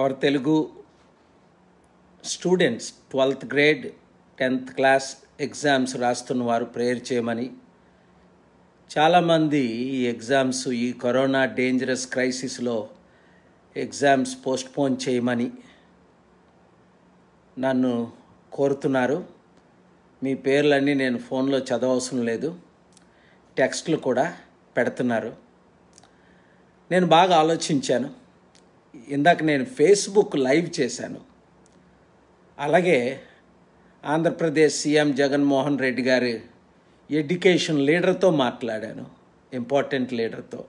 Hour Telugu students twelfth grade tenth class exams రాస్తున్న వారు prayer చేయమని చాలామంది ఈ ఎగ్జామ్స్ ఈ కరోనా డేంజరస్ క్రైసిస్లో ఎగ్జామ్స్ పోస్ట్పోన్ చేయమని నన్ను కోరుతున్నారు మీ పేర్లన్నీ నేను ఫోన్లో చదవవసరం లేదు టెక్స్ట్లు కూడా పెడుతున్నారు నేను బాగా ఆలోచించాను ఇందాక నేను ఫేస్బుక్ లైవ్ చేశాను అలాగే ఆంధ్రప్రదేశ్ సీఎం జగన్మోహన్ రెడ్డి గారి ఎడ్యుకేషన్ లీడర్తో మాట్లాడాను ఇంపార్టెంట్ లీడర్తో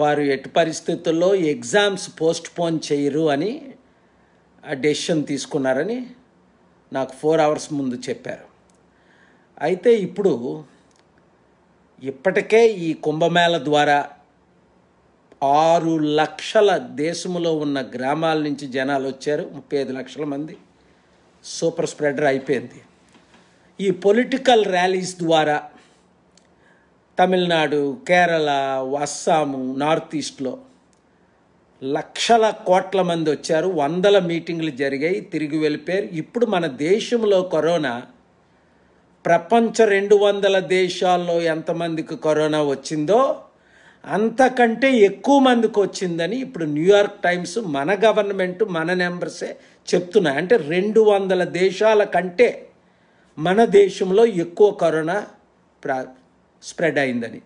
వారు ఎట్టి పరిస్థితుల్లో ఎగ్జామ్స్ పోస్ట్ పోన్ చేయరు అని ఆ డెసిషన్ తీసుకున్నారని నాకు ఫోర్ అవర్స్ ముందు చెప్పారు అయితే ఇప్పుడు ఇప్పటికే ఈ కుంభమేళ ద్వారా ఆరు లక్షల దేశంలో ఉన్న గ్రామాల నుంచి జనాలు వచ్చారు ముప్పై ఐదు లక్షల మంది సూపర్ స్ప్రెడర్ అయిపోయింది ఈ పొలిటికల్ ర్యాలీస్ ద్వారా తమిళనాడు కేరళ అస్సాము నార్త్ ఈస్ట్లో లక్షల కోట్ల మంది వచ్చారు వందల మీటింగ్లు జరిగాయి తిరిగి వెళ్ళిపోయారు ఇప్పుడు మన దేశంలో కరోనా ప్రపంచ రెండు వందల దేశాల్లో ఎంతమందికి కరోనా వచ్చిందో అంతకంటే ఎక్కువ మందికి వచ్చిందని ఇప్పుడు న్యూయార్క్ టైమ్స్ మన గవర్నమెంట్ మన నెంబర్సే చెప్తున్నాయి అంటే రెండు వందల దేశాల కంటే మన దేశంలో ఎక్కువ కరోనా ప్రా స్ప్రెడ్ అయిందని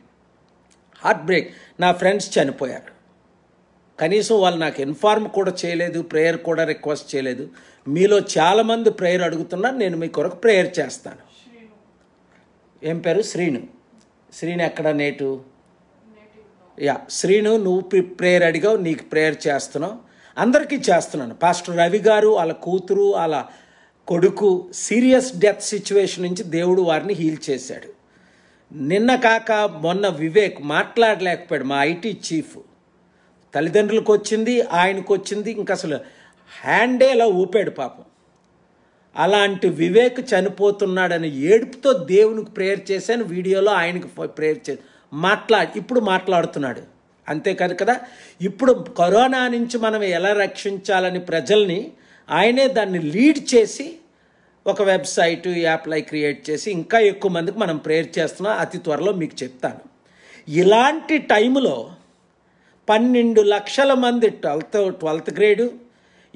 హార్ట్ బ్రేక్ నా ఫ్రెండ్స్ చనిపోయారు కనీసం వాళ్ళు నాకు ఇన్ఫార్మ్ కూడా చేయలేదు ప్రేయర్ కూడా రిక్వెస్ట్ చేయలేదు మీలో చాలామంది ప్రేయర్ అడుగుతున్నారు నేను మీ కొరకు ప్రేయర్ చేస్తాను ఏం పేరు శ్రీను శ్రీను ఎక్కడ నేటు యా శ్రీను నువ్వు ప్రేయర్ అడిగావు నీకు ప్రేయర్ చేస్తున్నావు అందరికీ చేస్తున్నాను పాస్టర్ రవి గారు వాళ్ళ కూతురు వాళ్ళ కొడుకు సీరియస్ డెత్ సిచ్యువేషన్ నుంచి దేవుడు వారిని హీల్ చేశాడు నిన్న కాక మొన్న వివేక్ మాట్లాడలేకపోయాడు మా ఐటీ చీఫ్ తల్లిదండ్రులకు వచ్చింది ఆయనకు వచ్చింది ఇంకా అసలు హ్యాండే ఇలా ఊపాడు పాపం అలాంటి వివేక్ చనిపోతున్నాడని ఏడుపుతో దేవునికి ప్రేయర్ చేశాను వీడియోలో ఆయనకు ప్రేయర్ చేశాను మాట్లా ఇప్పుడు మాట్లాడుతున్నాడు అంతేకాదు కదా ఇప్పుడు కరోనా నుంచి మనం ఎలా రక్షించాలని ప్రజల్ని ఆయనే దాన్ని లీడ్ చేసి ఒక వెబ్సైట్ యాప్లై క్రియేట్ చేసి ఇంకా ఎక్కువ మందికి మనం ప్రేయర్ చేస్తున్నాం అతి త్వరలో మీకు చెప్తాను ఇలాంటి టైంలో పన్నెండు లక్షల మంది ట్వెల్త్ ట్వెల్త్ గ్రేడు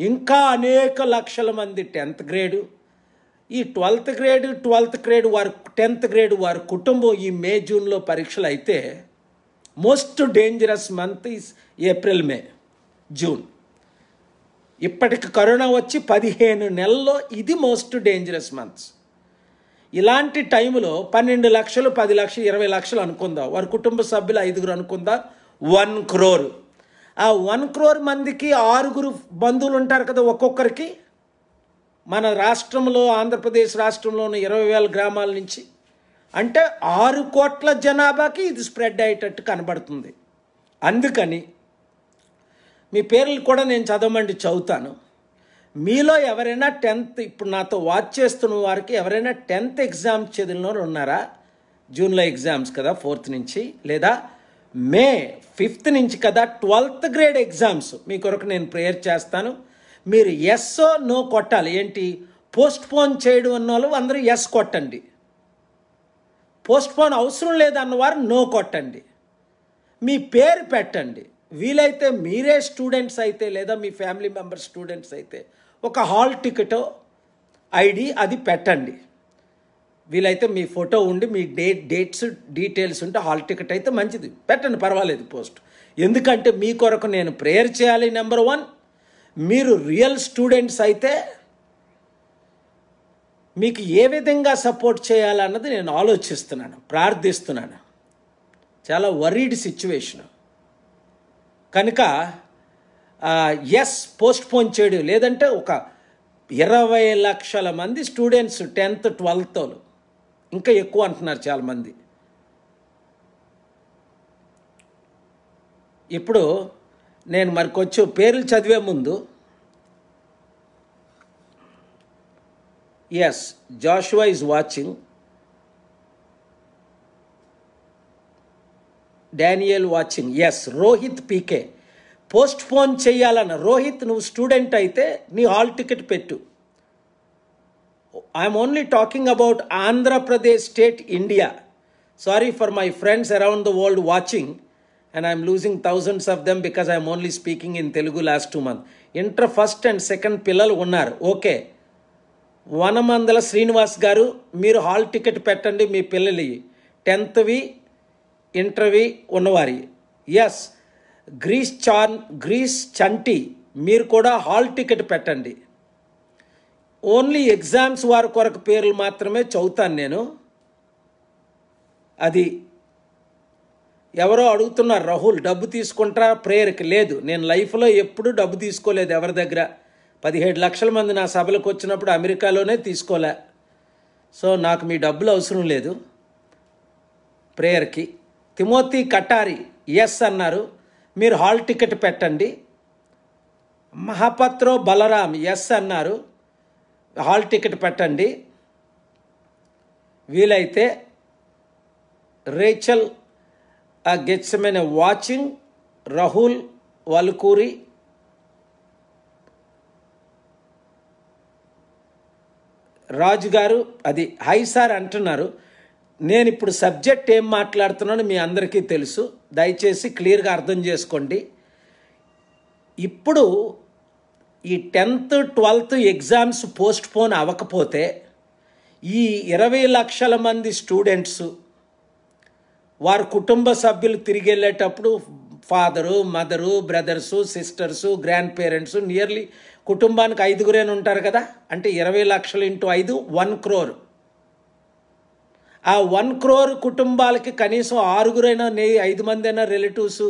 ఇంకా అనేక లక్షల మంది టెన్త్ గ్రేడు ఈ ట్వెల్త్ గ్రేడ్ ట్వెల్త్ గ్రేడ్ వారి టెన్త్ గ్రేడ్ వారి కుటుంబం ఈ మే జూన్లో పరీక్షలు అయితే most dangerous month is April May June ఇప్పటికి కరోనా వచ్చి పదిహేను నెలల్లో ఇది మోస్ట్ డేంజరస్ మంత్స్ ఇలాంటి టైంలో పన్నెండు లక్షలు పది లక్షలు ఇరవై లక్షలు అనుకుందాం వారి కుటుంబ సభ్యులు ఐదుగురు అనుకుందా వన్ క్రోర్ ఆ వన్ క్రోర్ మందికి ఆరుగురు బంధువులు ఉంటారు కదా ఒక్కొక్కరికి మన రాష్ట్రంలో ఆంధ్రప్రదేశ్ రాష్ట్రంలోని ఇరవై వేల గ్రామాల నుంచి అంటే ఆరు కోట్ల జనాభాకి ఇది స్ప్రెడ్ అయ్యేటట్టు కనబడుతుంది అందుకని మీ పేర్లు కూడా నేను చదవమండి చదువుతాను మీలో ఎవరైనా టెన్త్ ఇప్పుడు నాతో వాచ్ చేస్తున్న వారికి ఎవరైనా టెన్త్ ఎగ్జామ్స్ చదివిన ఉన్నారా జూన్లో ఎగ్జామ్స్ కదా ఫోర్త్ నుంచి లేదా మే ఫిఫ్త్ నుంచి కదా ట్వెల్త్ గ్రేడ్ ఎగ్జామ్స్ మీ కొరకు నేను ప్రేయర్ చేస్తాను మీరు ఎస్ నో కొట్టాలి ఏంటి పోస్ట్పోన్ చేయడం అన్న వాళ్ళు అందరూ ఎస్ కొట్టండి పోస్ట్పోన్ అవసరం లేదన్నవారు నో కొట్టండి మీ పేరు పెట్టండి వీలైతే మీరే స్టూడెంట్స్ అయితే లేదా మీ ఫ్యామిలీ మెంబర్ స్టూడెంట్స్ అయితే ఒక హాల్ టికెట్ ఐడి అది పెట్టండి వీలైతే మీ ఫోటో ఉండి మీ డేట్ డేట్స్ డీటెయిల్స్ ఉంటే హాల్ టికెట్ అయితే మంచిది పెట్టండి పర్వాలేదు పోస్ట్ ఎందుకంటే మీ కొరకు నేను ప్రేయర్ చేయాలి నెంబర్ వన్ మీరు రియల్ స్టూడెంట్స్ అయితే మీకు ఏ విధంగా సపోర్ట్ చేయాలన్నది నేను ఆలోచిస్తున్నాను ప్రార్థిస్తున్నాను చాలా వరీడ్ సిచ్యువేషను కనుక ఎస్ పోస్ట్ పోన్ చేయడం లేదంటే ఒక ఇరవై లక్షల మంది స్టూడెంట్స్ టెన్త్ ట్వెల్త్ ఇంకా ఎక్కువ అంటున్నారు చాలామంది ఇప్పుడు నేను మరి కొంచెం పేర్లు చదివే ముందు yes Joshua is watching Daniel watching yes Rohit PK postpone చేయాలన్న రోహిత్ నువ్వు స్టూడెంట్ అయితే నీ హాల్ టికెట్ పెట్టు I'm only talking about Andhra Pradesh state India sorry for my friends around the world watching and I'm losing thousands of them because I'm only speaking in Telugu last two month inter first and second పిల్లలు ఉన్నారు okay వనమందల Srinivas గారు మీరు hall ticket పెట్టండి మీ పిల్లలవి టెన్త్వి ఇంటర్వి ఉన్నవారి yes గ్రీస్ చాన్ గ్రీస్ చంటి మీరు కూడా హాల్ టికెట్ పెట్టండి ఓన్లీ ఎగ్జామ్స్ వారి కొరకు పేర్లు మాత్రమే చదువుతాను నేను అది ఎవరో అడుగుతున్నారు రాహుల్ డబ్బు తీసుకుంటా ప్రేయర్కి లేదు నేను లైఫ్లో ఎప్పుడూ డబ్బు తీసుకోలేదు ఎవరి దగ్గర పదిహేడు లక్షల మంది నా సభలకు వచ్చినప్పుడు అమెరికాలోనే తీసుకోలే సో నాకు మీ డబ్బులు అవసరం లేదు ప్రేయర్కి తిమోతి కటారి ఎస్ అన్నారు మీరు హాల్ టికెట్ పెట్టండి మహాపత్రో బలరాం ఎస్ అన్నారు హాల్ టికెట్ పెట్టండి వీలైతే రేచల్ ఆ గెట్సమెన్ వాచింగ్ రాహుల్ వల్కూరి రాజు గారు అది హై సార్ అంటున్నారు నేను ఇప్పుడు సబ్జెక్ట్ ఏం మాట్లాడుతున్నానో మీ అందరికీ తెలుసు దయచేసి క్లియర్గా అర్థం చేసుకోండి ఇప్పుడు ఈ tenth twelfth exams postpone అవ్వకపోతే ఈ ఇరవై లక్షల మంది స్టూడెంట్స్ వారి కుటుంబ సభ్యులు తిరిగి వెళ్ళేటప్పుడు father mother brothers sisters grandparents nearly కుటుంబానికి ఐదుగురేన ఉంటారు కదా అంటే ఇరవై లక్షలు ఇంటూ ఐదు వన్ క్రోర్ ఆ వన్ క్రోర్ కుటుంబాలకి కనీసం ఆరుగురైనా నే ఐదు మంది అయినా రిలేటివ్స్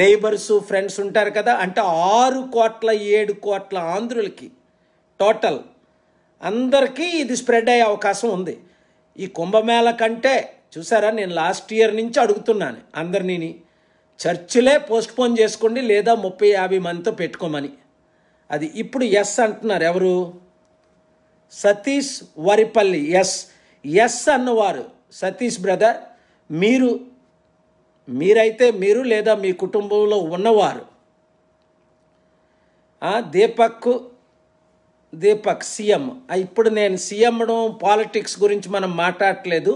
నైబర్స్ ఫ్రెండ్స్ ఉంటారు కదా అంటే ఆరు కోట్ల ఏడు కోట్ల ఆంధ్రులకి టోటల్ అందరికీ ఇది స్ప్రెడ్ అయ్యే అవకాశం ఉంది ఈ కుంభమేళ కంటే చూసారా నేను లాస్ట్ ఇయర్ నుంచి అడుగుతున్నాను అందరినీ చర్చిలే పోస్ట్పోన్ చేసుకోండి లేదా ముప్పై యాభై మందితో పెట్టుకోమని అది ఇప్పుడు ఎస్ అంటున్నారు ఎవరు సతీష్ వరిపల్లి ఎస్ ఎస్ అన్నవారు సతీష్ బ్రదర్ మీరు మీరైతే మీరు లేదా మీ కుటుంబంలో ఉన్నవారు దీపక్ దీపక్ సీఎం ఇప్పుడు నేను సీఎంను పాలిటిక్స్ గురించి మనం మాట్లాడట్లేదు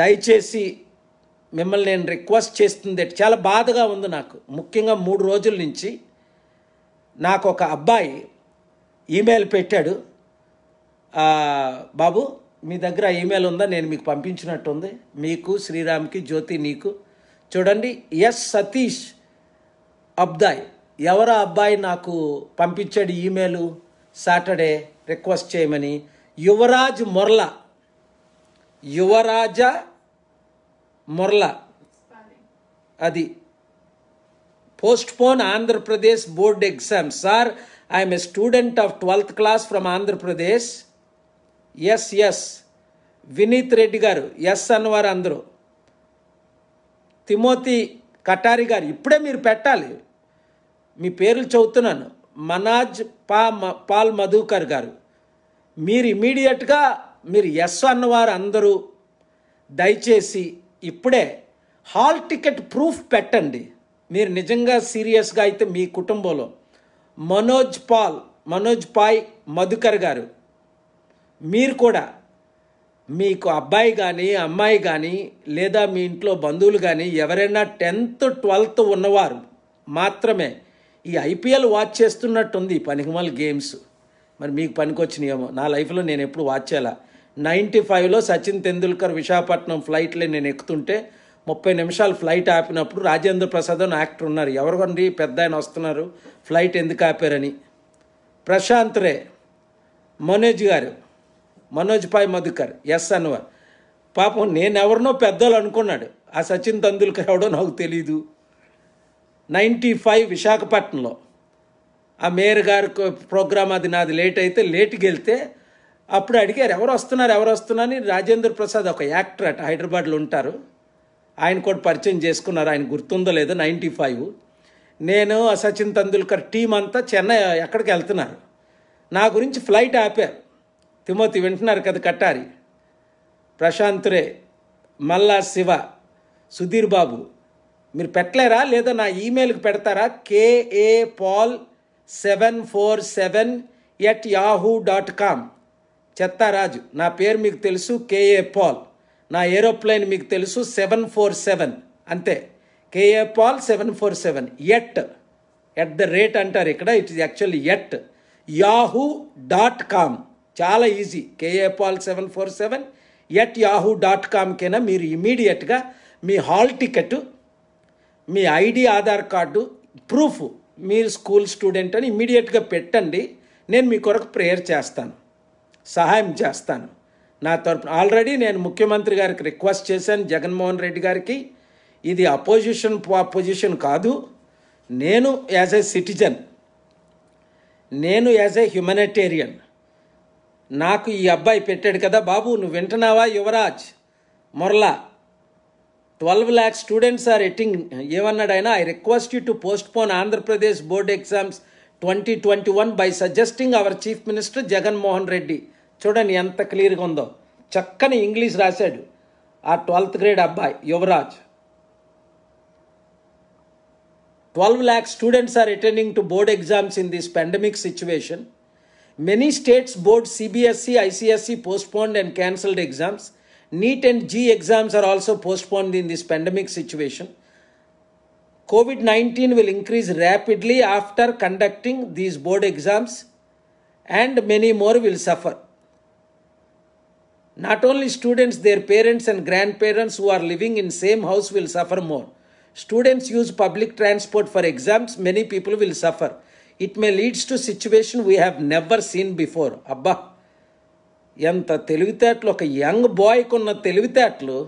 దయచేసి మిమ్మల్ని నేను రిక్వెస్ట్ చేస్తుంది చాలా బాధగా ఉంది నాకు ముఖ్యంగా మూడు రోజుల నుంచి నాకు ఒక అబ్బాయి ఈమెయిల్ పెట్టాడు బాబు మీ దగ్గర ఈమెయిల్ ఉందా నేను మీకు పంపించినట్టుంది మీకు శ్రీరామ్కి జ్యోతి నీకు చూడండి ఎస్ సతీష్ అబ్దాయ్ ఎవరో అబ్బాయి నాకు పంపించాడు ఈమెయిల్ సాటర్డే రిక్వెస్ట్ చేయమని యువరాజ్ మొరలా యువరాజ మురళ అది post Andhra Andhra Pradesh board exam. Sir, I am student of twelfth class from Andhra Pradesh yes yes Vineeth Reddy గారు ఎస్ అన్నవారు అందరూ తిమోతి కటారి గారు ఇప్పుడే మీరు పెట్టాలి మీ పేర్లు చదువుతున్నాను మనాజ్ పా పాల్ మధుకర్ గారు మీరు ఇమీడియట్గా మీరు ఎస్ అన్నవారు అందరూ దయచేసి ఇప్పుడే హాల్ టికెట్ ప్రూఫ్ పెట్టండి మీరు నిజంగా సీరియస్గా అయితే మీ కుటుంబంలో మనోజ్ పాల్ మనోజ్ పాయ్ మధుకర్ గారు మీరు కూడా మీకు అబ్బాయి కానీ అమ్మాయి కానీ లేదా మీ ఇంట్లో బంధువులు కానీ ఎవరైనా టెన్త్ ట్వెల్త్ ఉన్నవారు మాత్రమే ఈ ఐపీఎల్ వాచ్ చేస్తున్నట్టుంది పనికిమాల గేమ్స్ మరి మీకు పనికొచ్చినాయేమో నా లైఫ్లో నేను ఎప్పుడు వాచ్ చేయాలా నైంటీ ఫైవ్లో సచిన్ తెందుల్కర్ విశాఖపట్నం ఫ్లైట్లో నేను ఎక్కుతుంటే ముప్పై నిమిషాలు ఫ్లైట్ ఆపినప్పుడు రాజేంద్ర ప్రసాద్ అని యాక్టర్ ఉన్నారు ఎవరికండి పెద్ద ఆయన వస్తున్నారు ఫ్లైట్ ఎందుకు ఆపారని ప్రశాంత్ రే మనోజ్ గారు మనోజ్ పాయ్ మధుకర్ ఎస్ అన్వర్ పాపం నేనెవరినో పెద్దలు అనుకున్నాడు ఆ సచిన్ తెందుల్కర్ ఎవడో నాకు తెలీదు నైంటీ ఫైవ్ విశాఖపట్నంలో ఆ మేయర్ గారు ప్రోగ్రామ్ అది నాది లేట్ అయితే లేట్కి వెళ్తే అప్పుడు అడిగారు ఎవరు వస్తున్నారు ఎవరు వస్తున్నారని రాజేంద్ర ప్రసాద్ ఒక యాక్టర్ అట హైదరాబాద్లో ఉంటారు ఆయన కూడా పరిచయం చేసుకున్నారు ఆయన గుర్తుందో లేదో నైంటీ ఫైవ్ నేను సచిన్ తెందుల్కర్ టీం అంతా చెన్నై ఎక్కడికి వెళ్తున్నారు నా గురించి ఫ్లైట్ ఆపారు తిమోతి వింటున్నారు కదా కట్టారి ప్రశాంత్ రే మల్లా శివ సుధీర్ బాబు మీరు పెట్టలేరా లేదా నా ఈమెయిల్కి పెడతారా KA Paul seven four seven at Yahoo dot com చెత్తారాజు నా పేరు మీకు తెలుసు కేఏ పాల్ నా ఏరోప్లేన్ మీకు తెలుసు సెవెన్ ఫోర్ సెవెన్ అంతే KA Paul seven four seven at at the rate అంటారు ఇక్కడ it is actually at Yahoo dot com చాలా easy KA Paul seven four seven at Yahoo dot కామ్కైనా మీరు ఇమీడియట్గా మీ హాల్ టికెట్ మీ ఐడి ఆధార్ కార్డు ప్రూఫ్ మీరు స్కూల్ స్టూడెంట్ అని ఇమీడియట్గా పెట్టండి నేను మీ కొరకు ప్రేయర్ చేస్తాను సహాయం చేస్తాను నా తరపున ఆల్రెడీ నేను ముఖ్యమంత్రి గారికి రిక్వెస్ట్ చేశాను జగన్మోహన్ రెడ్డి గారికి ఇది అపోజిషన్ పొజిషన్ కాదు నేను యాజ్ ఏ సిటిజన్ నేను యాజ్ ఏ హ్యుమనిటేరియన్ నాకు ఈ అబ్బాయి పెట్టాడు కదా బాబు నువ్వు వింటున్నావా యువరాజ్ మొరలా twelve lakhs students are getting ఏమన్నాడు ఆయన I request you to postpone Andhra Pradesh board exams 2021 by suggesting our Chief Minister Jagan Mohan Reddy చూడండి ఎంత క్లియర్గా ఉందో చక్కని ఇంగ్లీష్ రాశాడు ఆ ట్వెల్త్ గ్రేడ్ అబ్బాయి Yuvaraj twelve lakh students are attending to board exams in this pandemic situation many states board CBSE ICSE postponed and cancelled exams NEET and JEE exams are also postponed in this pandemic situation COVID 19 will increase rapidly after conducting these board exams, and many more will suffer. Not only students, their parents and grandparents who are living in same house will suffer more. Students use public transport for exams, many people will suffer. It may leads to situation we have never seen before అబ్బా ఎంత తెలివితేటలు ఒక young బాయ్కి ఉన్న తెలివితేటలు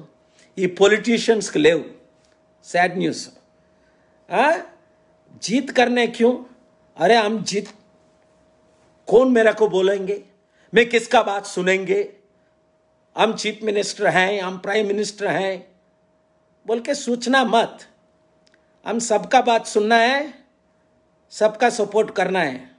ఈ పొలిటీషియన్స్కి లేవు sad news आ? जीत करने क्यों अरे हम जीत कौन मेरा को बोलेंगे मैं किसका बात सुनेंगे हम चीफ मिनिस्टर हैं हम प्राइम मिनिस्टर हैं बोल के सोचना मत हम सबका बात सुनना है सबका सपोर्ट करना है